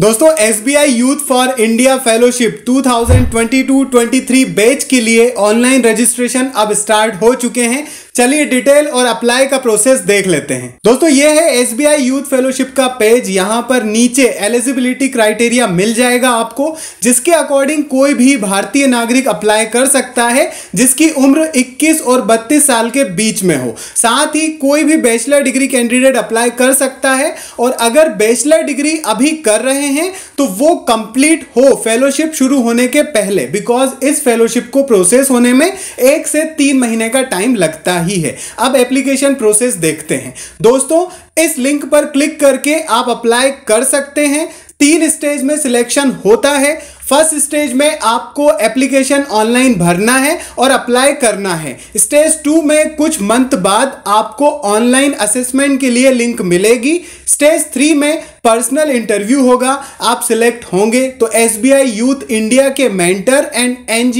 दोस्तों S B I youth for India fellowship 2022-23 batch के लिए ऑनलाइन रजिस्ट्रेशन अब स्टार्ट हो चुके हैं चलिए डिटेल और अप्लाई का प्रोसेस देख लेते हैं दोस्तों ये है S B I youth fellowship का पेज यहाँ पर नीचे एलिजिबिलिटी क्राइटेरिया मिल जाएगा आपको जिसके अकॉर्डिंग कोई भी भारतीय नागरिक अप्लाई कर सकता है जिसकी उम्र 21 और 32 साल के बीच में हो साथ ही कोई भी बैचलर डिग्री कैंडिडेट अप्लाई कर सकता है और अगर बैचलर डिग्री अभी कर रहे रहे हैं तो वो कंप्लीट हो फेलोशिप शुरू होने के पहले बिकॉज इस फेलोशिप को प्रोसेस होने में एक से तीन महीने का टाइम लगता ही है अब एप्लीकेशन प्रोसेस देखते हैं दोस्तों इस लिंक पर क्लिक करके आप अप्लाई कर सकते हैं तीन स्टेज में सिलेक्शन होता है फर्स्ट स्टेज में आपको एप्लीकेशन ऑनलाइन भरना है और अप्लाई करना है स्टेज टू में कुछ मंथ बाद आपको ऑनलाइन असेसमेंट के लिए लिंक मिलेगी स्टेज थ्री में पर्सनल इंटरव्यू होगा आप सिलेक्ट होंगे तो एस यूथ इंडिया के mentor and an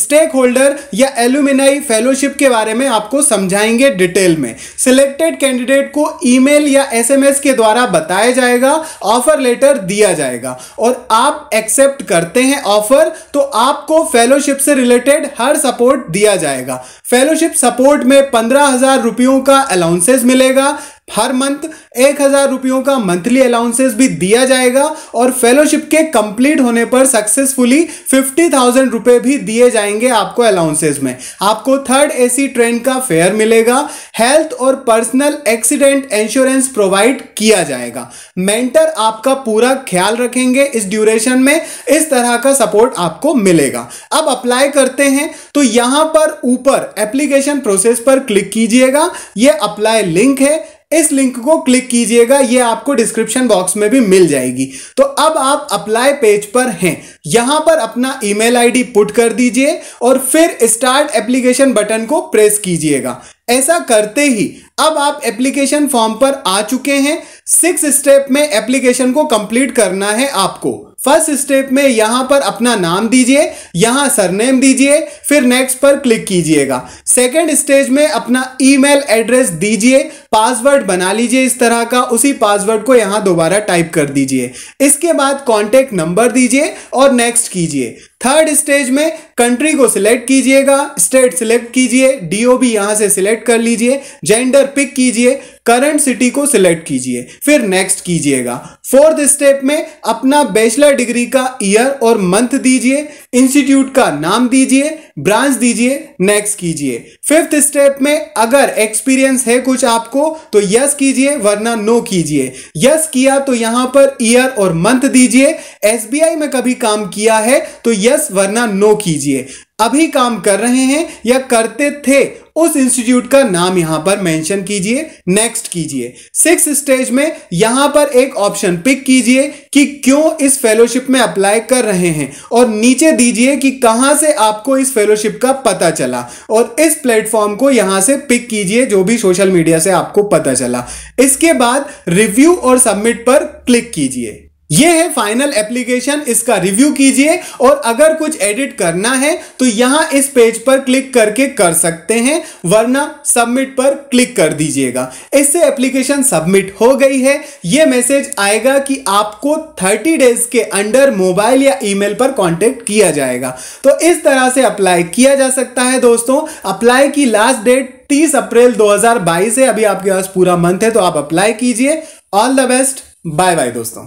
stakeholder या एल्यूमिनाई फेलोशिप के बारे में आपको समझाएंगे डिटेल में सिलेक्टेड कैंडिडेट को ईमेल या एसएमएस के द्वारा बताया जाएगा ऑफर लेटर दिया जाएगा और आप एक्सेप्ट कर करते हैं ऑफर तो आपको फेलोशिप से रिलेटेड हर सपोर्ट दिया जाएगा फेलोशिप सपोर्ट में पंद्रह हजार रुपयों का अलाउंसेस मिलेगा हर मंथ एक हजार रुपयों का मंथली अलाउंसेस भी दिया जाएगा और फेलोशिप के कंप्लीट होने पर सक्सेसफुली फिफ्टी थाउजेंड रुपये भी दिए जाएंगे आपको अलाउंसेस में आपको थर्ड एसी ट्रेन का फेयर मिलेगा हेल्थ और पर्सनल एक्सीडेंट इंश्योरेंस प्रोवाइड किया जाएगा मेंटर आपका पूरा ख्याल रखेंगे इस ड्यूरेशन में इस तरह का सपोर्ट आपको मिलेगा अब अप्लाई करते हैं तो यहां पर ऊपर एप्लीकेशन प्रोसेस पर क्लिक कीजिएगा यह अप्लाई लिंक है इस लिंक को क्लिक कीजिएगा ये आपको डिस्क्रिप्शन बॉक्स में भी मिल जाएगी तो अब आप अप्लाई पेज पर हैं यहां पर अपना ईमेल आईडी पुट कर दीजिए और फिर स्टार्ट एप्लीकेशन बटन को प्रेस कीजिएगा ऐसा करते ही अब आप एप्लीकेशन फॉर्म पर आ चुके हैं सिक्स स्टेप में एप्लीकेशन को कंप्लीट करना है आपको फर्स्ट स्टेप में यहां पर अपना नाम दीजिए यहां सरनेम दीजिए फिर नेक्स्ट पर क्लिक कीजिएगा सेकेंड स्टेज में अपना ईमेल एड्रेस दीजिए पासवर्ड बना लीजिए इस तरह का उसी पासवर्ड को यहां दोबारा टाइप कर दीजिए इसके बाद कॉन्टेक्ट नंबर दीजिए और नेक्स्ट कीजिए थर्ड स्टेज में कंट्री को सिलेक्ट कीजिएगा स्टेट सिलेक्ट कीजिए डीओबी यहां से सिलेक्ट कर लीजिए जेंडर पिक कीजिए करंट सिटी को सिलेक्ट कीजिए फिर नेक्स्ट कीजिएगा फोर्थ स्टेप में अपना बैचलर डिग्री का ईयर और मंथ दीजिए इंस्टीट्यूट का नाम दीजिए ब्रांच दीजिए नेक्स्ट कीजिए फिफ्थ स्टेप में अगर एक्सपीरियंस है कुछ आपको तो यस कीजिए वरना नो कीजिए यस किया तो यहां पर ईयर और मंथ दीजिए एसबीआई में कभी काम किया है तो यस वरना नो कीजिए अभी काम कर रहे हैं या करते थे उस इंस्टीट्यूट का नाम यहां पर मेंशन कीजिए नेक्स्ट कीजिए सिक्स स्टेज में यहां पर एक ऑप्शन पिक कीजिए कि क्यों इस फेलोशिप में अप्लाई कर रहे हैं और नीचे दीजिए कि कहां से आपको इस फेलोशिप का पता चला और इस प्लेटफॉर्म को यहां से पिक कीजिए जो भी सोशल मीडिया से आपको पता चला इसके बाद रिव्यू और सबमिट पर क्लिक कीजिए ये है फाइनल एप्लीकेशन इसका रिव्यू कीजिए और अगर कुछ एडिट करना है तो यहां इस पेज पर क्लिक करके कर सकते हैं वरना सबमिट पर क्लिक कर दीजिएगा इससे एप्लीकेशन सबमिट हो गई है यह मैसेज आएगा कि आपको 30 डेज के अंडर मोबाइल या ईमेल पर कांटेक्ट किया जाएगा तो इस तरह से अप्लाई किया जा सकता है दोस्तों अप्लाई की लास्ट डेट 30 अप्रैल 2022 है अभी आपके पास पूरा मंथ है तो आप अप्लाई कीजिए all the best bye bye दोस्तों